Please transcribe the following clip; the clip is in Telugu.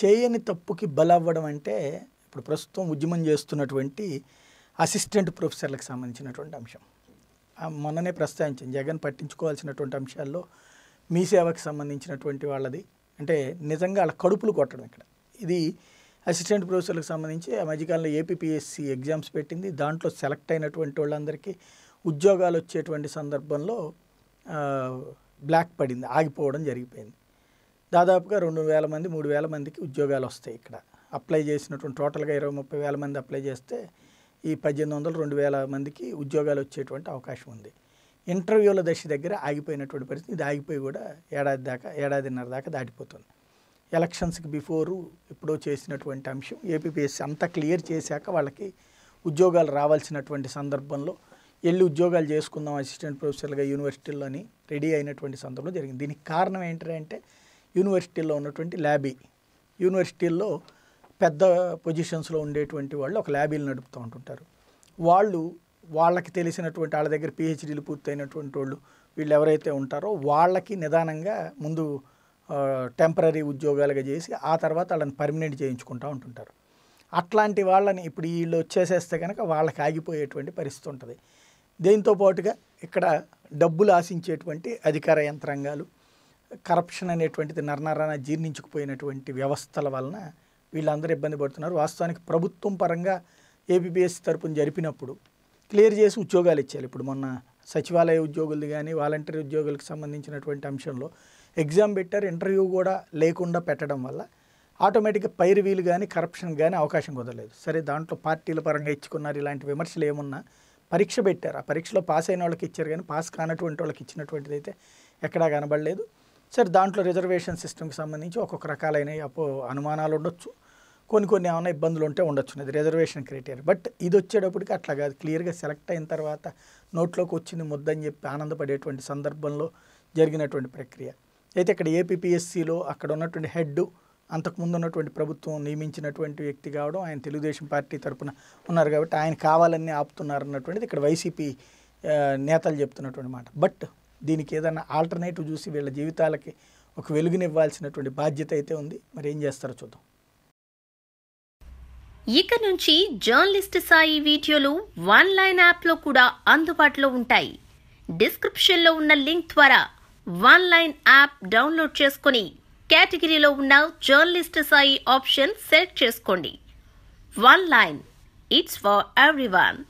చేయని తప్పుకి బలవ్వడం అంటే ఇప్పుడు ప్రస్తుతం ఉద్యమం చేస్తున్నటువంటి అసిస్టెంట్ ప్రొఫెసర్లకు సంబంధించినటువంటి అంశం మొన్ననే ప్రస్తావించాను జగన్ పట్టించుకోవాల్సినటువంటి అంశాల్లో మీ సేవకు సంబంధించినటువంటి వాళ్ళది అంటే నిజంగా వాళ్ళ కడుపులు కొట్టడం ఇక్కడ ఇది అసిస్టెంట్ ప్రొఫెసర్లకు సంబంధించి ఆ మధ్యకాలంలో ఏపీఎస్సి ఎగ్జామ్స్ పెట్టింది దాంట్లో సెలెక్ట్ అయినటువంటి వాళ్ళందరికీ ఉద్యోగాలు వచ్చేటువంటి సందర్భంలో బ్లాక్ పడింది ఆగిపోవడం జరిగిపోయింది దాదాపుగా రెండు వేల మంది మూడు వేల మందికి ఉద్యోగాలు వస్తాయి ఇక్కడ అప్లై చేసినటువంటి టోటల్గా ఇరవై ముప్పై వేల మంది అప్లై చేస్తే ఈ పద్దెనిమిది వందలు రెండు వేల మందికి ఉద్యోగాలు వచ్చేటువంటి అవకాశం ఉంది ఇంటర్వ్యూల దశ దగ్గర ఆగిపోయినటువంటి పరిస్థితి ఇది ఆగిపోయి కూడా ఏడాది దాకా ఏడాదిన్నర దాకా దాటిపోతుంది ఎలక్షన్స్కి బిఫోరు ఎప్పుడో చేసినటువంటి అంశం ఏపీపీఎస్సీ అంతా క్లియర్ చేశాక వాళ్ళకి ఉద్యోగాలు రావాల్సినటువంటి సందర్భంలో వెళ్ళి ఉద్యోగాలు చేసుకుందాం అసిస్టెంట్ ప్రొఫెసర్గా యూనివర్సిటీల్లోని రెడీ అయినటువంటి సందర్భంలో జరిగింది దీనికి కారణం ఏంటంటే యూనివర్సిటీల్లో ఉన్నటువంటి ల్యాబీ యూనివర్సిటీల్లో పెద్ద పొజిషన్స్లో ఉండేటువంటి వాళ్ళు ఒక ల్యాబీలు నడుపుతూ ఉంటుంటారు వాళ్ళు వాళ్ళకి తెలిసినటువంటి వాళ్ళ దగ్గర పిహెచ్డీలు పూర్తయినటువంటి వాళ్ళు వీళ్ళు ఎవరైతే ఉంటారో వాళ్ళకి నిదానంగా ముందు టెంపరీ ఉద్యోగాలుగా చేసి ఆ తర్వాత వాళ్ళని పర్మనెంట్ చేయించుకుంటూ ఉంటుంటారు అట్లాంటి వాళ్ళని ఇప్పుడు వీళ్ళు వచ్చేసేస్తే కనుక వాళ్ళకి ఆగిపోయేటువంటి పరిస్థితి ఉంటుంది దీంతో పాటుగా ఇక్కడ డబ్బులు ఆశించేటువంటి అధికార యంత్రాంగాలు కరప్షన్ అనేటువంటిది నరనరాన జీర్ణించుకుపోయినటువంటి వ్యవస్థల వలన వీళ్ళందరూ ఇబ్బంది పడుతున్నారు వాస్తవానికి ప్రభుత్వం పరంగా ఏబిబిఎస్ తరపున జరిపినప్పుడు క్లియర్ చేసి ఉద్యోగాలు ఇచ్చారు ఇప్పుడు మొన్న సచివాలయ ఉద్యోగులు కానీ వాలంటరీ ఉద్యోగులకు సంబంధించినటువంటి అంశంలో ఎగ్జామ్ పెట్టారు ఇంటర్వ్యూ కూడా లేకుండా పెట్టడం వల్ల ఆటోమేటిక్గా పైరు వీలు కానీ కరప్షన్ కానీ అవకాశం కుదరలేదు సరే దాంట్లో పార్టీల పరంగా ఇచ్చుకున్నారు ఇలాంటి విమర్శలు ఏమున్నా పరీక్ష పెట్టారు ఆ పరీక్షలో పాస్ అయిన వాళ్ళకి ఇచ్చారు కానీ పాస్ కానటువంటి వాళ్ళకి ఇచ్చినటువంటిది అయితే ఎక్కడా కనబడలేదు సరే దాంట్లో రిజర్వేషన్ సిస్టమ్కి సంబంధించి ఒక్కొక్క రకాలైన అపో అనుమానాలు ఉండొచ్చు కొన్ని కొన్ని ఏమైనా ఇబ్బందులు ఉంటే ఉండొచ్చు అది రిజర్వేషన్ క్రైటీరియా బట్ ఇది వచ్చేటప్పటికి అట్లా కాదు క్లియర్గా సెలెక్ట్ అయిన తర్వాత నోట్లోకి వచ్చింది ముద్దని చెప్పి ఆనందపడేటువంటి సందర్భంలో జరిగినటువంటి ప్రక్రియ అయితే ఇక్కడ ఏపీపీఎస్సీలో అక్కడ ఉన్నటువంటి హెడ్ అంతకుముందు ఉన్నటువంటి ప్రభుత్వం నియమించినటువంటి వ్యక్తి కావడం ఆయన తెలుగుదేశం పార్టీ తరఫున ఉన్నారు కాబట్టి ఆయన కావాలని ఆపుతున్నారు అన్నటువంటిది ఇక్కడ వైసీపీ నేతలు చెప్తున్నటువంటి మాట బట్ దీనికి ఏదైనా ఆల్టర్నేటివ్ చూసి వీళ్ళ జీవితాలకి ఒక వెలుగునివ్వాల్సినటువంటి బాధ్యత అయితే ఉంది మరి ఏం చేస్తారో చూద్దాం ఇక నుంచి జర్నలిస్ట్ సాయి వీడియోలు వన్ లైన్ యాప్లో కూడా అందుబాటులో ఉంటాయి డిస్క్రిప్షన్లో ఉన్న లింక్ ద్వారా వన్ లైన్ యాప్ డౌన్లోడ్ చేసుకుని కేటగిరీలో ఉన్న జర్నలిస్ట్ సాయి ఆప్షన్ సెలెక్ట్ చేసుకోండి one line it's for everyone